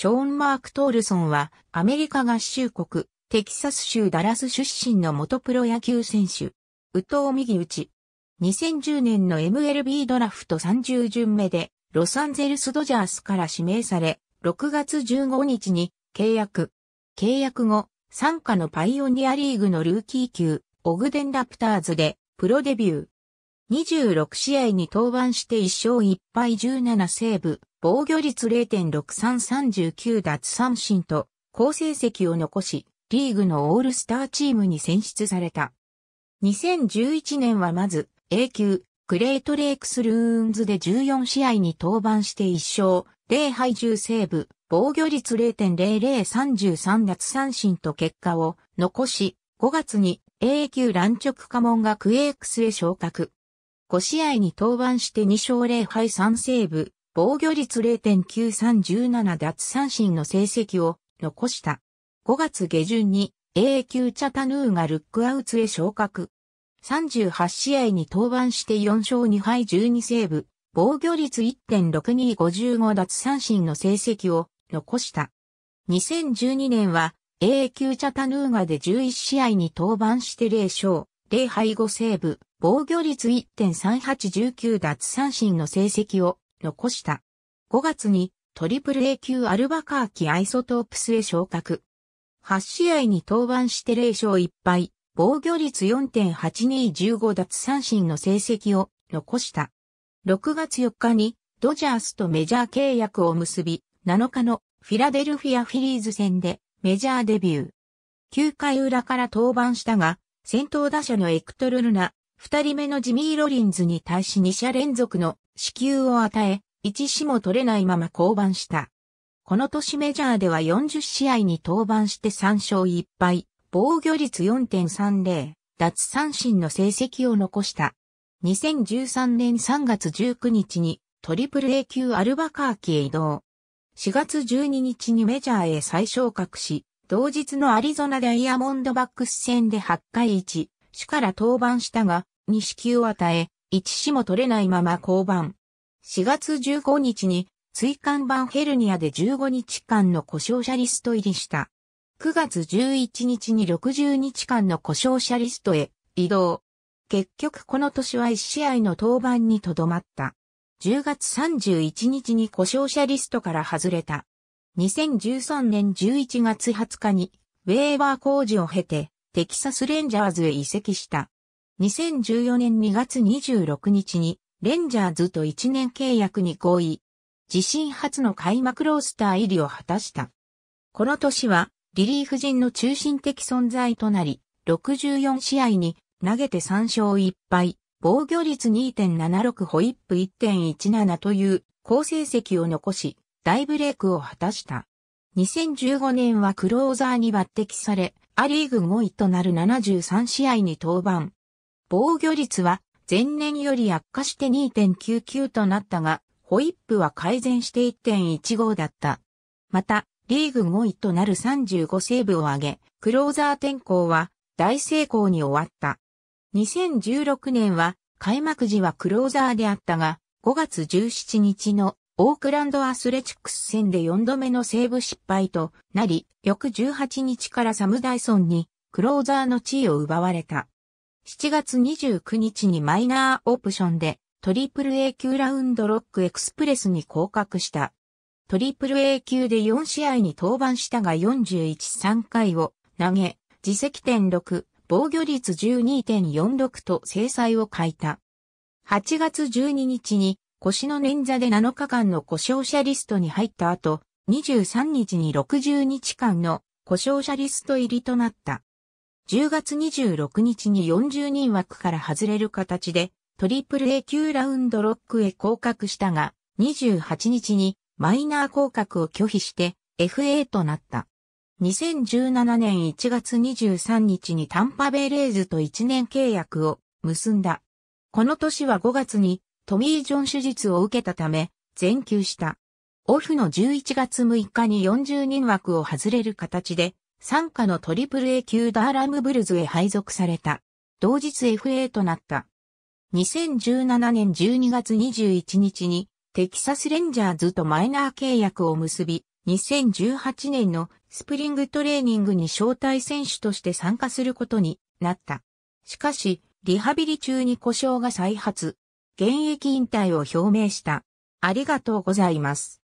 ショーン・マーク・トールソンは、アメリカ合衆国、テキサス州ダラス出身の元プロ野球選手。宇藤右打ち。2010年の MLB ドラフト30巡目で、ロサンゼルス・ドジャースから指名され、6月15日に契約。契約後、参加のパイオニアリーグのルーキー級、オグデンラプターズで、プロデビュー。26試合に登板して1勝1敗17セーブ、防御率0.6339奪三振と好成績を残し、リーグのオールスターチームに選出された。2011年はまず、A 級、グレートレイクスルーンズで14試合に登板して1勝、0敗10セーブ、防御率0.0033奪三振と結果を残し、5月に A 級乱直家門がクエークスへ昇格。5試合に登板して2勝0敗3セーブ、防御率0.9317奪三振の成績を残した。5月下旬に A 級チャタヌーがルックアウツへ昇格。38試合に登板して4勝2敗12セーブ、防御率1.6255奪三振の成績を残した。2012年は A 級チャタヌーガで11試合に登板して0勝、0敗5セーブ、防御率1.3819奪三振の成績を残した。5月にトリプル A 級アルバカーキアイソトープスへ昇格。8試合に登板して0勝1敗、防御率4.8215奪三振の成績を残した。6月4日にドジャースとメジャー契約を結び、7日のフィラデルフィアフィリーズ戦でメジャーデビュー。9回裏から登板したが、先頭打者のエクトルルナ、二人目のジミー・ロリンズに対し二者連続の支給を与え、一死も取れないまま降板した。この年メジャーでは40試合に登板して3勝1敗、防御率4.30、脱三振の成績を残した。2013年3月19日にトリプル A 級アルバカーキへ移動。4月12日にメジャーへ再昇格し、同日のアリゾナダイヤモンドバックス戦で8回1、主から登板したが、2球を与え、1死も取れないまま降板。4月15日に、椎間板ヘルニアで15日間の故障者リスト入りした。9月11日に60日間の故障者リストへ移動。結局この年は1試合の登板にとどまった。10月31日に故障者リストから外れた。2013年11月20日にウェーバー工事を経てテキサスレンジャーズへ移籍した。2014年2月26日にレンジャーズと1年契約に合意。自身初の開幕ロースター入りを果たした。この年はリリーフ陣の中心的存在となり、64試合に投げて3勝1敗、防御率2.76ホイップ1.17という好成績を残し、大ブレイクを果たした。2015年はクローザーに抜擢され、ア・リーグ5位となる73試合に登板。防御率は前年より悪化して2.99となったが、ホイップは改善して1.15だった。また、リーグ5位となる35セーブを上げ、クローザー転向は大成功に終わった。2016年は開幕時はクローザーであったが、5月17日のオークランドアスレチックス戦で4度目のセーブ失敗となり、翌18日からサムダイソンにクローザーの地位を奪われた。7月29日にマイナーオプションでトリプル A 級ラウンドロックエクスプレスに降格した。トリプル A 級で4試合に登板したが413回を投げ、自責点6、防御率12.46と制裁を欠いた。8月12日に腰の捻挫で7日間の故障者リストに入った後、23日に60日間の故障者リスト入りとなった。10月26日に40人枠から外れる形で、トリプル A 級ラウンドロックへ降格したが、28日にマイナー降格を拒否して FA となった。2017年1月23日にタンパベイレーズと1年契約を結んだ。この年は5月にトミー・ジョン手術を受けたため、全休した。オフの11月6日に40人枠を外れる形で、参加のトリプル A 級ダーラムブルズへ配属された。同日 FA となった。2017年12月21日にテキサスレンジャーズとマイナー契約を結び、2018年のスプリングトレーニングに招待選手として参加することになった。しかし、リハビリ中に故障が再発。現役引退を表明した。ありがとうございます。